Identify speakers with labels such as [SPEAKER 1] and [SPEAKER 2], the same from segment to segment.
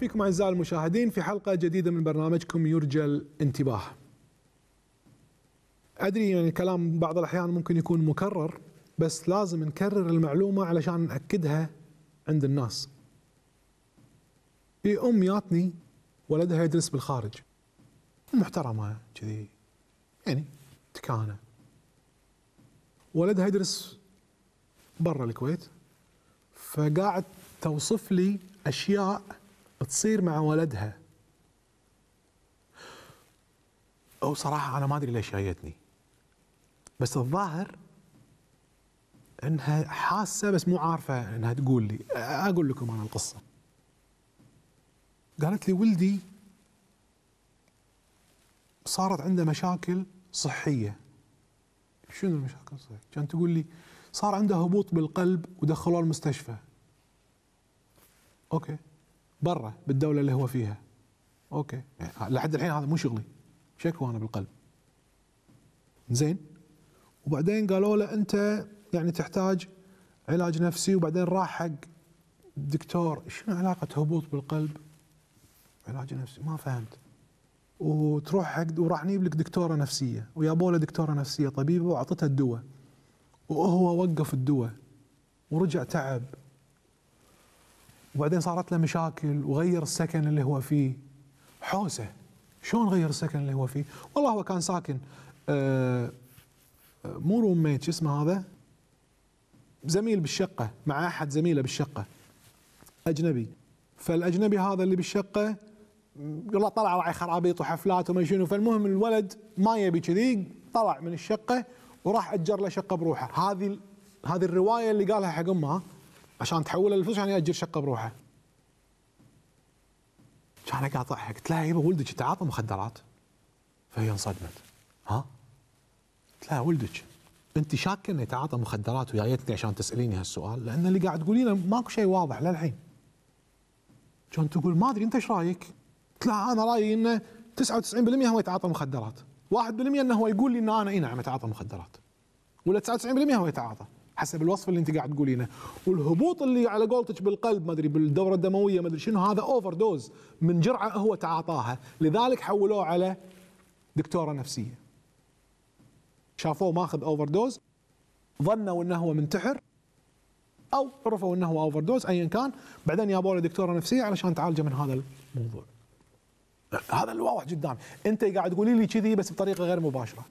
[SPEAKER 1] فيكم أعزائي المشاهدين في حلقة جديدة من برنامجكم يرجى الانتباه أدري يعني الكلام بعض الأحيان ممكن يكون مكرر بس لازم نكرر المعلومة علشان نأكدها عند الناس في أم ياتني ولدها يدرس بالخارج محترمة كذي يعني تكانة ولدها يدرس برا الكويت فقاعد توصف لي اشياء بتصير مع ولدها او صراحه انا ما ادري ليش جايتني بس الظاهر انها حاسه بس مو عارفه انها تقول لي اقول لكم انا القصه قالت لي ولدي صارت عنده مشاكل صحيه شنو المشاكل الصحيه كانت تقول لي صار عنده هبوط بالقلب ودخلوه المستشفى اوكي برا بالدوله اللي هو فيها اوكي لحد الحين هذا مو شغلي شكوى انا بالقلب زين وبعدين قالوا له انت يعني تحتاج علاج نفسي وبعدين راح حق دكتور شنو علاقه هبوط بالقلب علاج نفسي ما فهمت وتروح حق وراح نجيب لك دكتوره نفسيه ويابوا له دكتوره نفسيه طبيبه واعطتها الدواء وهو وقف الدواء ورجع تعب وبعدين صارت له مشاكل وغير السكن اللي هو فيه حوسه شلون غير السكن اللي هو فيه والله هو كان ساكن آه، آه، مو روم ميت شو اسمه هذا زميل بالشقه مع احد زميله بالشقه اجنبي فالاجنبي هذا اللي بالشقه يلا طلع راعي خرابيط وحفلات وما شنو فالمهم الولد ما يبي كذي طلع من الشقه وراح اجر له شقه بروحه هذه هذه الروايه اللي قالها حق امه عشان تحوله للفلوس يعني ياجر شقه بروحه كان قاعد اضحك قلت لها إيه، يبا ولدك يتعاطى مخدرات فهي انصدمت ها قلت لها ولدك انت شاكه انه يتعاطى مخدرات وجايتني عشان تساليني هالسؤال لان اللي قاعد تقولينه ماكو شيء واضح للحين كان تقول ما ادري انت ايش رايك؟ قلت لها انا رايي انه 99% هو يتعاطى مخدرات 1% انه هو يقول لي ان انا اي نعم اتعاطى مخدرات ولا 99% هو يتعاطى حسب الوصف اللي انت قاعد تقولينه والهبوط اللي على قولتك بالقلب ما ادري بالدوره الدمويه ما ادري شنو هذا اوفر دوز من جرعه هو تعاطاها لذلك حولوه على دكتوره نفسيه شافوه ماخذ اوفر دوز ظنوا انه هو منتحر او عرفوا انه هو اوفر دوز ايا كان بعدين جابوا له دكتوره نفسيه علشان تعالجه من هذا الموضوع هذا الواضح قدامي انت قاعد تقولي لي كذي بس بطريقه غير مباشره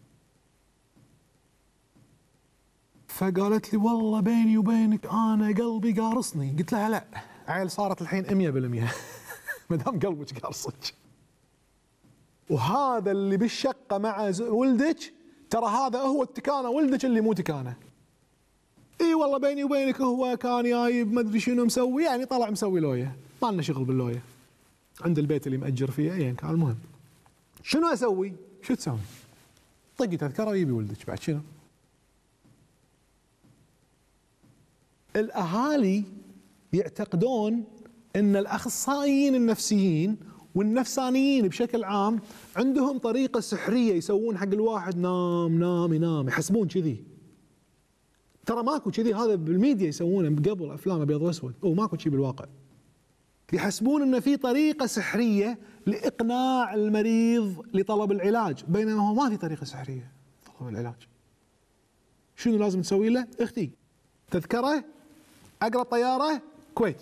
[SPEAKER 1] فقالت لي والله بيني وبينك انا قلبي قارصني قلت لها لا عيل صارت الحين 100% ما دام قلبك قارصك وهذا اللي بالشقه مع ولدك ترى هذا هو التكانه ولدك اللي مو تكانه اي والله بيني وبينك هو كان جايب ما ادري شنو مسوي يعني طلع مسوي لويه ما لنا شغل باللويه عند البيت اللي ماجر فيه ايا كان المهم شنو اسوي؟ شو تسوي؟ طقي تذكره ويبي ولدك بعد شنو؟ الاهالي يعتقدون ان الاخصائيين النفسيين والنفسانيين بشكل عام عندهم طريقه سحريه يسوون حق الواحد نام نام نام يحسبون كذي ترى ماكو كذي هذا بالميديا يسوونه قبل افلام ابيض واسود وماكو شيء بالواقع يحسبون ان في طريقه سحريه لاقناع المريض لطلب العلاج بينما هو ما في طريقه سحريه لطلب العلاج شنو لازم تسوي له اختي تذكره اقرب طياره كويت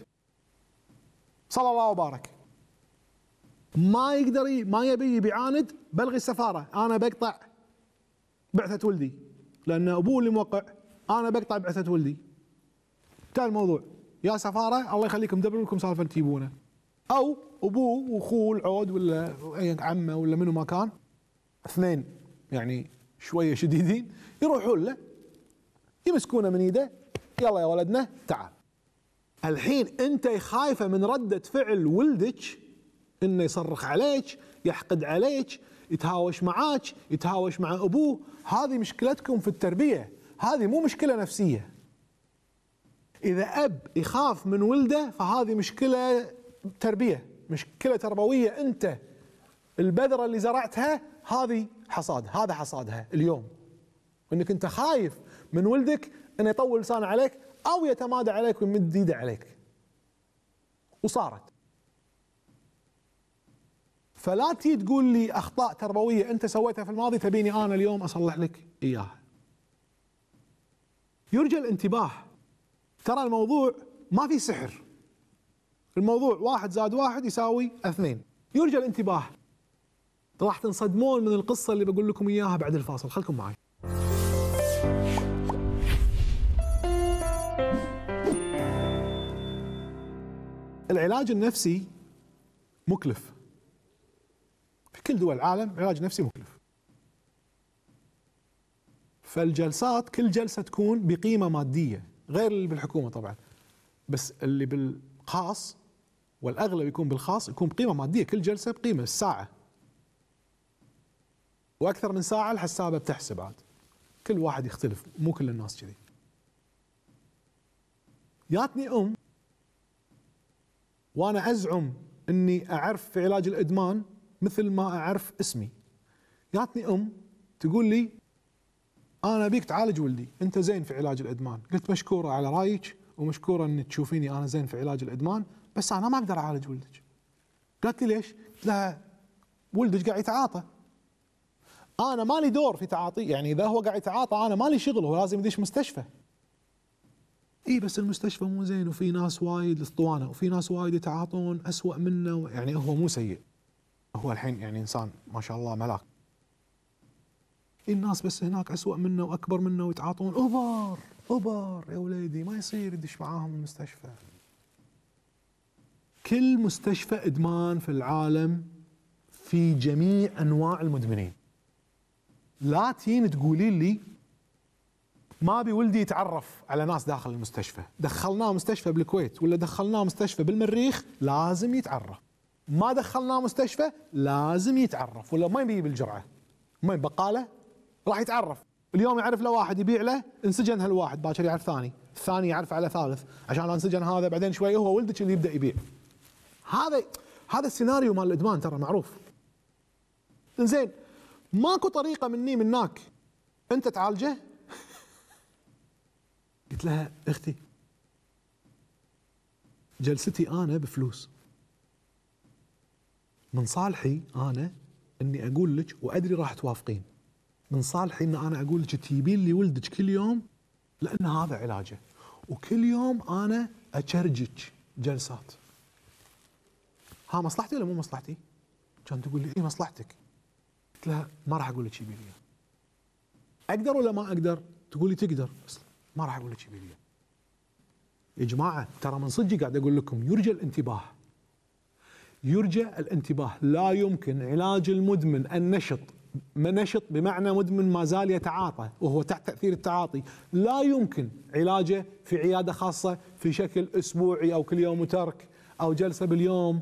[SPEAKER 1] صلى الله وبارك ما يقدر ما يبي بيعاند بلغي السفاره انا بقطع بعثه ولدي لان ابوه اللي موقع انا بقطع بعثه ولدي انتهى الموضوع يا سفاره الله يخليكم دبروا لكم سالفه تجيبونه او ابوه واخوه العود ولا عمه ولا منو ما كان اثنين يعني شويه شديدين يروحون له يمسكونه من ايده يلا يا ولدنا تعال الحين انت خايفه من رده فعل ولدك انه يصرخ عليك يحقد عليك يتهاوش معاك يتهاوش مع ابوه هذه مشكلتكم في التربيه هذه مو مشكله نفسيه اذا اب يخاف من ولده فهذه مشكله تربيه مشكله تربويه انت البذره اللي زرعتها هذه حصاد هذا حصادها اليوم انك انت خايف من ولدك انه يطول لسانه عليك او يتمادى عليك ويمد ايده عليك وصارت فلا تي تقول لي اخطاء تربويه انت سويتها في الماضي تبيني انا اليوم اصلح لك اياها يرجى الانتباه ترى الموضوع ما في سحر الموضوع واحد زائد واحد يساوي اثنين يرجى الانتباه راح تنصدمون من القصه اللي بقول لكم اياها بعد الفاصل خلكم معي العلاج النفسي مكلف في كل دول العالم علاج نفسي مكلف فالجلسات كل جلسه تكون بقيمه ماديه غير اللي بالحكومه طبعا بس اللي بالخاص والاغلب يكون بالخاص يكون بقيمه ماديه كل جلسه بقيمه الساعه واكثر من ساعه الحسابه بتحسب عاد كل واحد يختلف مو كل الناس كذي جاتني ام وانا ازعم اني اعرف في علاج الادمان مثل ما اعرف اسمي جاتني ام تقول لي انا ابيك تعالج ولدي انت زين في علاج الادمان قلت مشكوره على رايك ومشكوره ان تشوفيني انا زين في علاج الادمان بس انا ما اقدر اعالج ولدك قالت لي ليش قلت لها ولدك قاعد يتعاطى انا مالي دور في تعاطيه يعني اذا هو قاعد يتعاطى انا مالي شغل هو لازم يدش مستشفى اي بس المستشفى مو زين وفي ناس وايد اسطوانه وفي ناس وايد يتعاطون اسوء منه يعني هو مو سيء هو الحين يعني انسان ما شاء الله ملاك الناس بس هناك اسوء منه واكبر منه ويتعاطون اوبر اوبر يا وليدي ما يصير يدش معاهم المستشفى كل مستشفى ادمان في العالم في جميع انواع المدمنين لا تين تقولين لي ما ابي ولدي يتعرف على ناس داخل المستشفى، دخلناه مستشفى بالكويت ولا دخلناه مستشفى بالمريخ لازم يتعرف. ما دخلناه مستشفى لازم يتعرف ولا ما يبي بالجرعه. ما بقاله راح يتعرف. اليوم يعرف له واحد يبيع له انسجن هالواحد باكر يعرف ثاني، الثاني يعرف على ثالث عشان انسجن هذا بعدين شوي هو ولدك اللي يبدا يبيع. هذا هذا السيناريو مال الادمان ترى معروف. زين ماكو طريقه مني منك انت تعالجه قلت لها اختي جلستي انا بفلوس من صالحي انا اني اقول لك وادري راح توافقين من صالحي ان انا اقول لك تجيبين لي ولدك كل يوم لان هذا علاجه وكل يوم انا اشرجك جلسات ها مصلحتي ولا مو مصلحتي؟ كانت تقول لي اي مصلحتك قلت لها ما راح اقول لك جيبي لي اقدر ولا ما اقدر؟ تقول لي تقدر بس ما راح اقول لك يبيليا يا جماعه ترى من صدقي قاعد اقول لكم يرجى الانتباه يرجى الانتباه لا يمكن علاج المدمن النشط نشط بمعنى مدمن ما زال يتعاطى وهو تحت تأثير التعاطي لا يمكن علاجه في عيادة خاصة في شكل أسبوعي أو كل يوم وترك أو جلسة باليوم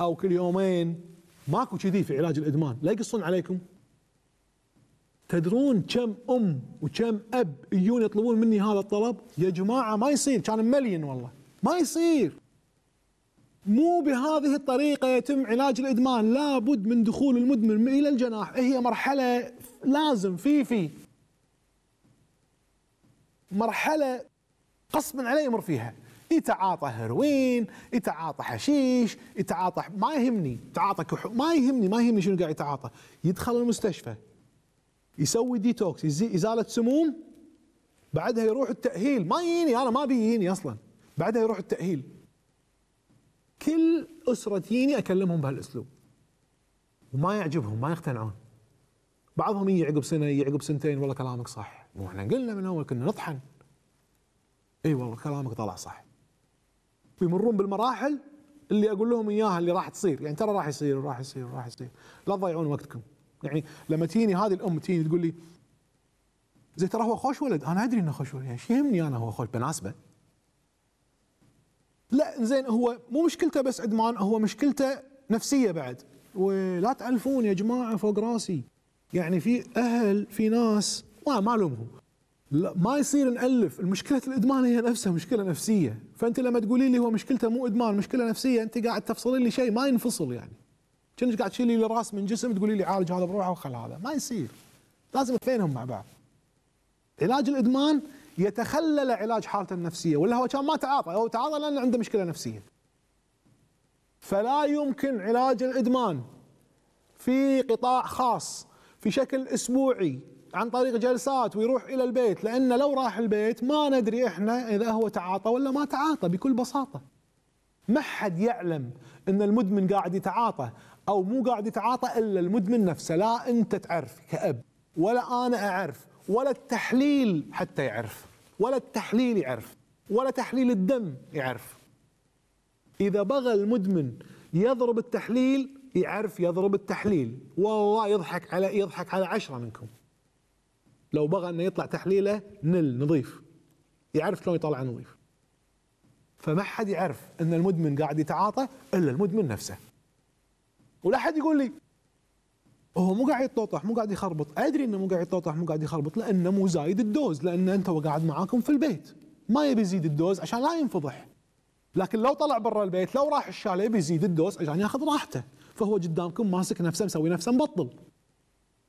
[SPEAKER 1] أو كل يومين ماكو كذي في علاج الإدمان لا يقصون عليكم تدرون كم ام وكم اب يجون يطلبون مني هذا الطلب يا جماعه ما يصير كان مليون والله ما يصير مو بهذه الطريقه يتم علاج الادمان لابد من دخول المدمن الى الجناح هي مرحله لازم في في مرحله قصبا عليه يمر فيها يتعاطى هيروين يتعاطى حشيش يتعاطى ما يهمني تعاطى كحول ما يهمني ما يهمني شنو قاعد يتعاطى يدخل المستشفى يسوي ديتوكس ازاله سموم بعدها يروح التاهيل ما يجيني انا ما بيجيني اصلا بعدها يروح التاهيل كل اسره تجيني اكلمهم بهالاسلوب وما يعجبهم ما يقتنعون بعضهم يجي عقب سنه يجي عقب سنتين والله كلامك صح مو احنا قلنا من اول كنا نطحن اي والله كلامك طلع صح ويمرون بالمراحل اللي اقول لهم اياها اللي راح تصير يعني ترى راح يصير وراح يصير وراح يصير لا تضيعون وقتكم يعني لما تجيني هذه الام تجيني تقول لي زين ترى هو خوش ولد انا ادري انه خوش ولد يعني شو يهمني انا هو خوش بناسبه لا زين هو مو مشكلته بس ادمان هو مشكلته نفسيه بعد ولا تعلفون يا جماعه فوق راسي يعني في اهل في ناس ما ما الومهم ما يصير نالف المشكله الادمان هي نفسها مشكله نفسيه فانت لما تقولي لي هو مشكلته مو ادمان مشكله نفسيه انت قاعد تفصلين لي شيء ما ينفصل يعني كأنك قاعد تشيلي لي راس من جسم تقولي لي عالج هذا بروحه وخل هذا ما يصير لازم اثنينهم مع بعض علاج الادمان يتخلل علاج حالته النفسيه ولا هو كان ما تعاطى هو تعاطى لان عنده مشكله نفسيه فلا يمكن علاج الادمان في قطاع خاص في شكل اسبوعي عن طريق جلسات ويروح الى البيت لان لو راح البيت ما ندري احنا اذا هو تعاطى ولا ما تعاطى بكل بساطه ما حد يعلم ان المدمن قاعد يتعاطى او مو قاعد يتعاطى الا المدمن نفسه لا انت تعرف كاب ولا انا اعرف ولا التحليل حتى يعرف ولا التحليل يعرف ولا تحليل الدم يعرف اذا بغى المدمن يضرب التحليل يعرف يضرب التحليل والله يضحك على يضحك على عشرة منكم لو بغى انه يطلع تحليله نل نظيف يعرف شلون يطلع نظيف فما حد يعرف ان المدمن قاعد يتعاطى الا المدمن نفسه ولا حد يقول لي هو مو قاعد يتطوطح مو قاعد يخربط ادري انه مو قاعد يتطوطح مو قاعد يخربط لانه مو زايد الدوز لان انت وقاعد معاكم في البيت ما يبي يزيد الدوز عشان لا ينفضح لكن لو طلع برا البيت لو راح الشاليه بيزيد الدوز عشان ياخذ راحته فهو قدامكم ماسك نفسه مسوي نفسه مبطل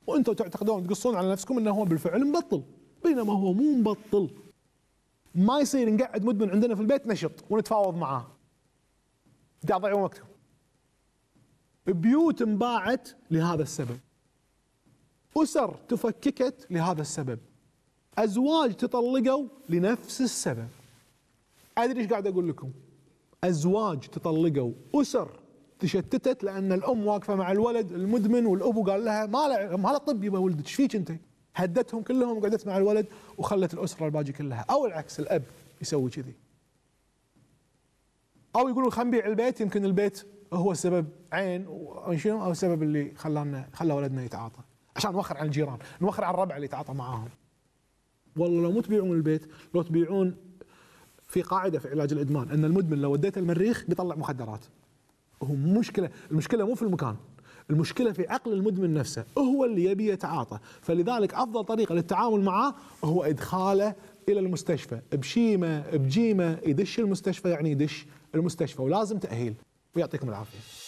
[SPEAKER 1] وانتم تعتقدون تقصون على نفسكم انه هو بالفعل مبطل بينما هو مو مبطل ما يصير نقعد مدمن عندنا في البيت نشط ونتفاوض معاه تضيعون وقتكم بيوت انباعت لهذا السبب أسر تفككت لهذا السبب أزواج تطلقوا لنفس السبب أدري إيش قاعد أقول لكم أزواج تطلقوا أسر تشتتت لأن الأم واقفة مع الولد المدمن والأبو قال لها ما له ما له طب يبا ولدك إيش فيك أنت هدتهم كلهم وقعدت مع الولد وخلت الأسرة الباجي كلها أو العكس الأب يسوي كذي أو يقولون خلينا نبيع البيت يمكن البيت هو سبب عين شنو او السبب اللي خلانا خلى ولدنا يتعاطى عشان نوخر عن الجيران نوخر عن الربع اللي يتعاطى معاهم والله لو مو تبيعون البيت لو تبيعون في قاعده في علاج الادمان ان المدمن لو وديته المريخ بيطلع مخدرات هو مشكله المشكله مو في المكان المشكلة في عقل المدمن نفسه هو اللي يبي يتعاطى فلذلك أفضل طريقة للتعامل معه هو إدخاله إلى المستشفى بشيمة بجيمة يدش المستشفى يعني يدش المستشفى ولازم تأهيل ويعطيكم العافيه